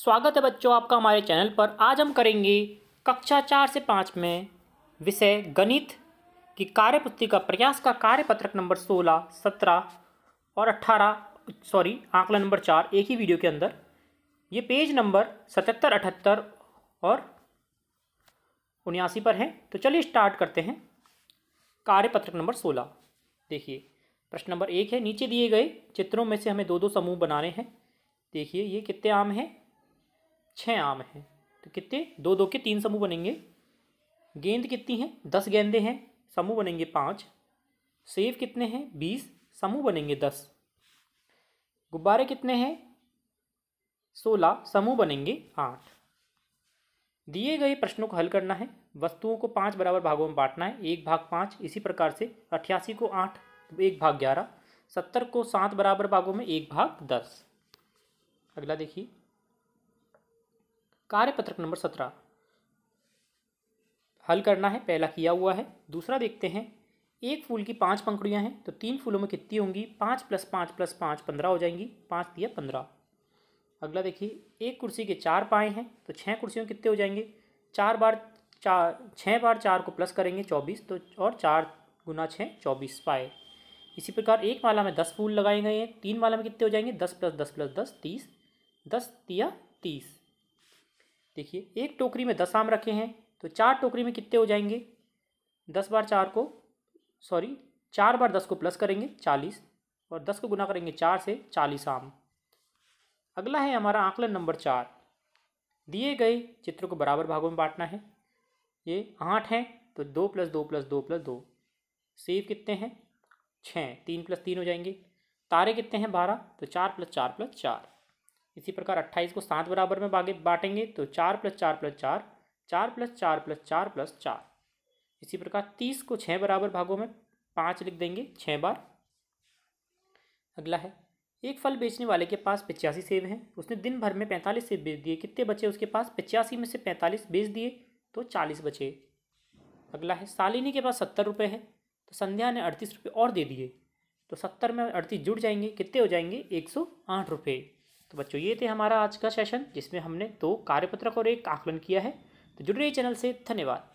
स्वागत है बच्चों आपका हमारे चैनल पर आज हम करेंगे कक्षा चार से पाँच में विषय गणित की कार्य पुस्तिका प्रयास का कार्य पत्रक नंबर सोलह सत्रह और अट्ठारह सॉरी आंकड़ा नंबर चार एक ही वीडियो के अंदर ये पेज नंबर सतहत्तर अठहत्तर और उन्यासी पर है तो चलिए स्टार्ट करते हैं कार्य पत्रक नंबर सोलह देखिए प्रश्न नंबर एक है नीचे दिए गए चित्रों में से हमें दो दो समूह बनाने हैं देखिए ये कितने आम हैं छः आम हैं तो कितने दो दो के तीन समूह बनेंगे गेंद कितनी है दस गेंदे हैं समूह बनेंगे पाँच सेब कितने हैं बीस समूह बनेंगे दस गुब्बारे कितने हैं सोलह समूह बनेंगे आठ दिए गए प्रश्नों को हल करना है वस्तुओं को पाँच बराबर भागों में बांटना है एक भाग पाँच इसी प्रकार से अठासी को आठ एक भाग ग्यारह सत्तर को सात बराबर भागों में एक भाग दस अगला देखिए कार्यपत्रक नंबर सत्रह हल करना है पहला किया हुआ है दूसरा देखते हैं एक फूल की पांच पंखुड़ियाँ हैं तो तीन फूलों में कितनी होंगी पाँच प्लस पाँच प्लस पाँच पंद्रह हो जाएंगी पाँच दिया पंद्रह अगला देखिए एक कुर्सी के चार पाए हैं तो छः कुर्सियों कितने हो जाएंगे चार बार चार छः बार चार को प्लस करेंगे चौबीस तो और चार गुना छः चौबीस पाए इसी प्रकार एक माला में दस फूल लगाए गए हैं तीन माला में कितने हो जाएंगे दस प्लस दस प्लस दस तीस दस दिया तीस देखिए एक टोकरी में दस आम रखे हैं तो चार टोकरी में कितने हो जाएंगे दस बार चार को सॉरी चार बार दस को प्लस करेंगे चालीस और दस को गुना करेंगे चार से चालीस आम अगला है हमारा आंकलन नंबर चार दिए गए चित्र को बराबर भागों में बांटना है ये आठ हैं तो दो प्लस दो प्लस दो प्लस दो सेब कितने हैं छः तीन प्लस तीन हो जाएंगे तारे कितने हैं बारह तो चार प्लस चार प्लस चार इसी प्रकार अट्ठाईस को सात बराबर में भागे बांटेंगे तो चार प्लस चार प्लस चार चार प्लस चार प्लस चार प्लस चार इसी प्रकार तीस को छः बराबर भागों में पाँच लिख देंगे छः बार अगला है एक फल बेचने वाले के पास पचासी सेब हैं उसने दिन भर में पैंतालीस सेब बेच दिए कितने बचे उसके पास पचासी में से पैंतालीस बेच दिए तो चालीस बचे अगला है सालिनी के पास सत्तर रुपये है तो संध्या ने अड़तीस रुपये और दे दिए तो सत्तर में अड़तीस जुड़ जाएंगे कितने हो जाएंगे एक सौ आठ रुपये तो बच्चों ये थे हमारा आज का सेशन जिसमें हमने दो कार्यपत्रक और एक आकलन किया है तो जुड़ रही चैनल से धन्यवाद